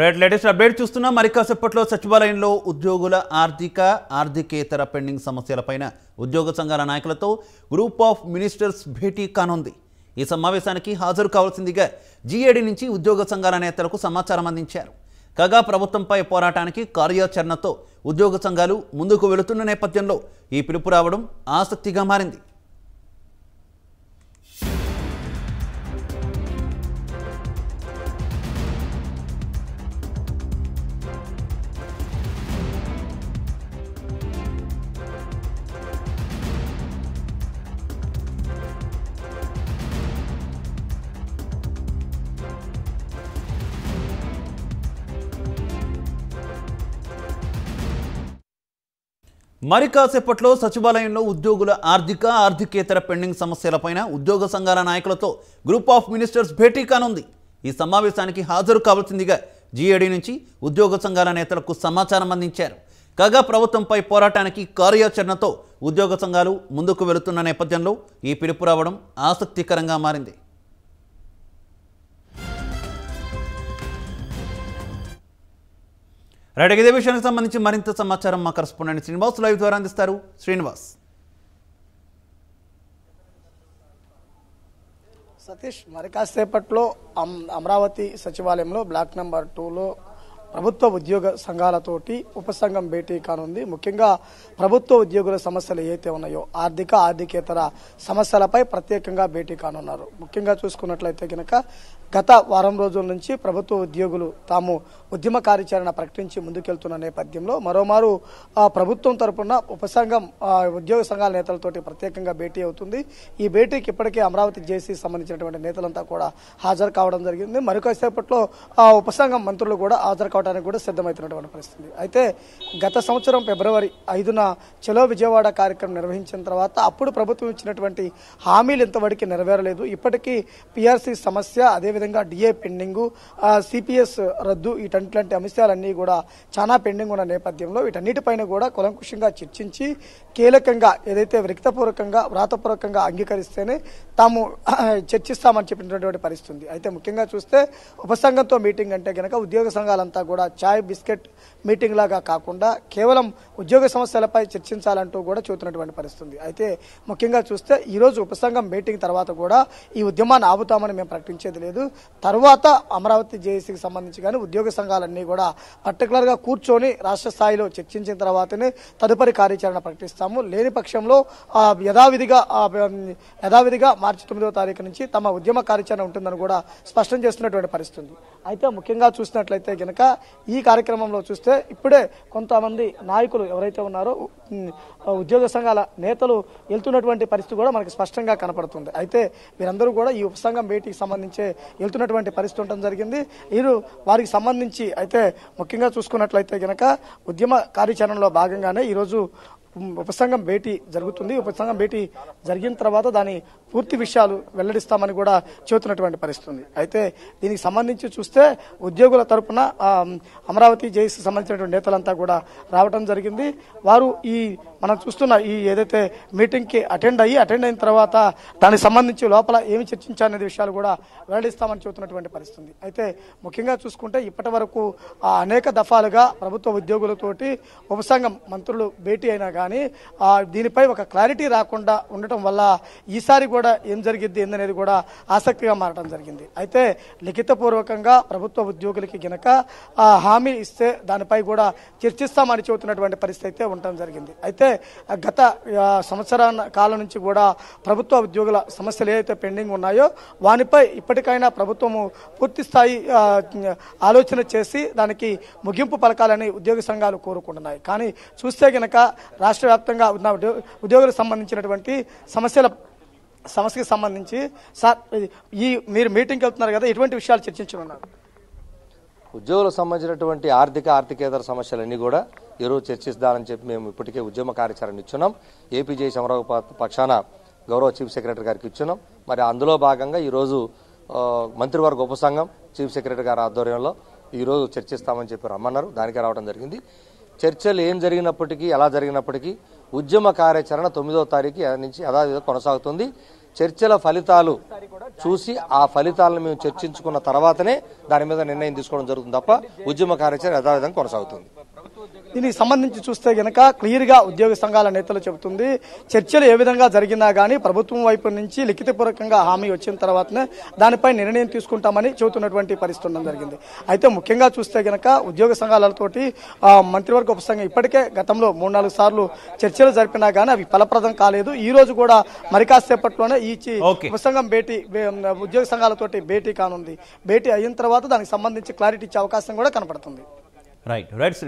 right latest update చూస్తున్నా మరి కాసేపట్లో సచివాలయంలో ఉద్యోగుల ఆర్థిక ఆర్థికేతర పెండింగ్ సమస్యలపైన ఉద్యోగ సంఘాల నాయకులతో గ్రూప్ ఆఫ్ మినిస్టర్స్ భేటీ కానుంది ఈ సమావేశానికి హాజరు కావాల్సిందిగా జీఏడి నుంచి ఉద్యోగ సంఘాల నేతలకు సమాచారం అందించారు కాగా ప్రభుత్వంపై పోరాటానికి కార్యాచరణతో ఉద్యోగ సంఘాలు ముందుకు వెళుతున్న నేపథ్యంలో ఈ పిలుపు రావడం ఆసక్తిగా మారింది మరి కాసేపట్లో సచివాలయంలో ఉద్యోగుల ఆర్థిక ఆర్థికేతర పెండింగ్ సమస్యలపైన ఉద్యోగ సంఘాల నాయకులతో గ్రూప్ ఆఫ్ మినిస్టర్స్ భేటీ కానుంది ఈ సమావేశానికి హాజరు కావాల్సిందిగా జీఏడీ నుంచి ఉద్యోగ సంఘాల నేతలకు సమాచారం అందించారు కాగా ప్రభుత్వంపై పోరాటానికి కార్యాచరణతో ఉద్యోగ సంఘాలు ముందుకు వెళుతున్న నేపథ్యంలో ఈ పిలుపు రావడం ఆసక్తికరంగా మారింది రైట్ ఇదే విషయానికి సంబంధించి మరింత సమాచారం మా కరస్పాండెంట్ శ్రీనివాస్ లైవ్ ద్వారా అందిస్తారు శ్రీనివాస్ సతీష్ మరి కాసేపట్లో అమరావతి సచివాలయంలో బ్లాక్ నెంబర్ టూలో ప్రభుత్వ ఉద్యోగ సంఘాలతోటి ఉపసంఘం భేటీ కానుంది ముఖ్యంగా ప్రభుత్వ ఉద్యోగుల సమస్యలు ఏవైతే ఉన్నాయో ఆర్థిక ఆర్థికేతర సమస్యలపై ప్రత్యేకంగా భేటీ కానున్నారు ముఖ్యంగా చూసుకున్నట్లయితే కనుక గత వారం రోజుల నుంచి ప్రభుత్వ ఉద్యోగులు తాము ఉద్యమ కార్యాచరణ ప్రకటించి ముందుకెళ్తున్న నేపథ్యంలో మరోమారు ప్రభుత్వం తరపున ఉపసంఘం ఉద్యోగ సంఘాల నేతలతోటి ప్రత్యేకంగా భేటీ అవుతుంది ఈ భేటీకి ఇప్పటికే అమరావతి జేసీ సంబంధించినటువంటి నేతలంతా కూడా హాజరు కావడం జరిగింది మరికొసేపట్లో ఉపసంఘం మంత్రులు కూడా హాజరు కావడానికి కూడా సిద్ధమవుతున్నటువంటి పరిస్థితి అయితే గత సంవత్సరం ఫిబ్రవరి ఐదున చలో విజయవాడ కార్యక్రమం నిర్వహించిన తర్వాత అప్పుడు ప్రభుత్వం ఇచ్చినటువంటి హామీలు ఇంతవరకు నెరవేరలేదు ఇప్పటికీ పిఆర్సీ సమస్య అదేవిధంగా డిఏ పెండింగు సిపిఎస్ రద్దు ఇటువంటి అంశాలన్నీ కూడా చాలా పెండింగ్ ఉన్న నేపథ్యంలో వీటన్నిటిపైన కూడా కులంకుషంగా చర్చించి కీలకంగా ఏదైతే వ్యక్తపూర్వకంగా వ్రాతపూర్వకంగా అంగీకరిస్తేనే తాము చర్చిస్తామని చెప్పినటువంటి పరిస్థితి అయితే ముఖ్యంగా చూస్తే ఉపసంఘంతో మీటింగ్ అంటే కనుక ఉద్యోగ సంఘాలంతా కూడా చాయ్ బిస్కెట్ మీటింగ్ లాగా కాకుండా కేవలం ఉద్యోగ సమస్యలపై చర్చించాలంటూ కూడా చూస్తున్నటువంటి పరిస్థితుంది అయితే ముఖ్యంగా చూస్తే ఈరోజు ఉపసంఘం మీటింగ్ తర్వాత కూడా ఈ ఉద్యమాన్ని ఆపుతామని మేము ప్రకటించేది లేదు తర్వాత అమరావతి జేఏసీకి సంబంధించి కానీ ఉద్యోగ సంఘాలన్నీ కూడా పర్టికులర్గా కూర్చొని రాష్ట్ర స్థాయిలో చర్చించిన తర్వాతనే తదుపరి కార్యాచరణ ప్రకటిస్తాము లేని పక్షంలో యథావిధిగా యథావిధిగా మార్చి తొమ్మిదవ తారీఖు నుంచి తమ ఉద్యమ కార్యాచరణ ఉంటుందని కూడా స్పష్టం చేస్తున్నటువంటి పరిస్థితి అయితే ముఖ్యంగా చూసినట్లయితే కనుక ఈ కార్యక్రమంలో చూస్తే ఇప్పుడే కొంతమంది నాయకులు ఎవరైతే ఉన్నారో ఉద్యోగ సంఘాల నేతలు వెళ్తున్నటువంటి పరిస్థితి కూడా మనకి స్పష్టంగా కనపడుతుంది అయితే వీరందరూ కూడా ఈ ఉపసంఘం భేటీకి సంబంధించి వెళ్తున్నటువంటి పరిస్థితి ఉండడం జరిగింది వీరు వారికి సంబంధించి అయితే ముఖ్యంగా చూసుకున్నట్లయితే గనక ఉద్యమ కార్యాచరణలో భాగంగానే ఈరోజు ఉపసంఘం భేటీ జరుగుతుంది ఉపసంఘం భేటీ జరిగిన తర్వాత దాని పూర్తి విషయాలు వెల్లడిస్తామని కూడా చెబుతున్నటువంటి పరిస్థితుంది అయితే దీనికి సంబంధించి చూస్తే ఉద్యోగుల తరపున అమరావతి జైస్ సంబంధించినటువంటి నేతలంతా కూడా రావడం జరిగింది వారు ఈ మనం చూస్తున్న ఈ ఏదైతే మీటింగ్కి అటెండ్ అయ్యి అటెండ్ అయిన తర్వాత దానికి సంబంధించి లోపల ఏమి చర్చించాలనే విషయాలు కూడా వెల్లడిస్తామని చెబుతున్నటువంటి పరిస్థితి అయితే ముఖ్యంగా చూసుకుంటే ఇప్పటి వరకు అనేక దఫాలుగా ప్రభుత్వ ఉద్యోగులతోటి ఉపసంఘం మంత్రులు భేటీ అయినా కానీ దీనిపై ఒక క్లారిటీ రాకుండా ఉండటం వల్ల ఈసారి కూడా ఏం జరిగిద్ది ఏందనేది కూడా ఆసక్తిగా మారటం జరిగింది అయితే లిఖితపూర్వకంగా ప్రభుత్వ ఉద్యోగులకి గనక హామీ ఇస్తే దానిపై కూడా చర్చిస్తామని చెబుతున్నటువంటి పరిస్థితి అయితే ఉండటం జరిగింది అయితే గత సంవత్సర కాలం నుంచి కూడా ప్రభుత్వ ఉద్యోగుల సమస్యలు ఏవైతే పెండింగ్ ఉన్నాయో వానిపై ఇప్పటికైనా ప్రభుత్వము పూర్తి స్థాయి ఆలోచన చేసి దానికి ముగింపు పలకాలని ఉద్యోగ సంఘాలు కోరుకుంటున్నాయి కానీ చూస్తే గనక రాష్ట్ర రాష్ట్ర వ్యాప్తంగా ఉన్న ఉద్యోగులకు సంబంధించినటువంటి సమస్యల సమస్యకి సంబంధించి సార్ ఈ మీరు మీటింగ్కి వెళ్తున్నారు కదా ఎటువంటి విషయాలు చర్చించనున్నారు ఉద్యోగులకు సంబంధించినటువంటి ఆర్థిక ఆర్థికేతర సమస్యలన్నీ కూడా ఈరోజు చర్చిస్తామని చెప్పి మేము ఇప్పటికే ఉద్యమ కార్యాచరణ ఇచ్చున్నాం ఏపీజే సమరావు పక్షాన గౌరవ చీఫ్ సెక్రటరీ గారికి ఇచ్చున్నాం మరి అందులో భాగంగా ఈరోజు మంత్రివర్గ ఉపసంఘం చీఫ్ సెక్రటరీ గారి ఆధ్వర్యంలో ఈరోజు చర్చిస్తామని చెప్పి రమ్మన్నారు దానికే రావడం జరిగింది చర్చలు ఏం జరిగినప్పటికీ ఎలా జరిగినప్పటికీ ఉద్యమ కార్యాచరణ తొమ్మిదో తారీఖు నుంచి యథావిధిగా కొనసాగుతుంది చర్చల ఫలితాలు చూసి ఆ ఫలితాలను మేము చర్చించుకున్న తర్వాతనే దాని మీద నిర్ణయం తీసుకోవడం జరుగుతుంది తప్ప ఉద్యమ కార్యాచరణ యథావిధంగా కొనసాగుతుంది దీనికి సంబంధించి చూస్తే గనక క్లియర్గా ఉద్యోగ సంఘాల నేతలు చెబుతుంది చర్చలు ఏ విధంగా జరిగినా కానీ ప్రభుత్వం వైపు నుంచి లిఖితపూర్వకంగా హామీ వచ్చిన తర్వాతనే దానిపై నిర్ణయం తీసుకుంటామని చెబుతున్నటువంటి పరిస్థితి ఉండడం జరిగింది అయితే ముఖ్యంగా చూస్తే గనక ఉద్యోగ సంఘాలతోటి మంత్రివర్గ ఉపసంఘం ఇప్పటికే గతంలో మూడు నాలుగు సార్లు చర్చలు జరిపినా కానీ అవి ఫలప్రదం కాలేదు ఈ రోజు కూడా మరి కాసేపట్లోనే ఈ ఉపసంఘం భేటీ ఉద్యోగ సంఘాలతోటి భేటీ కానుంది భేటీ అయిన తర్వాత దానికి సంబంధించి క్లారిటీ ఇచ్చే అవకాశం కూడా కనపడుతుంది రైట్ రైట్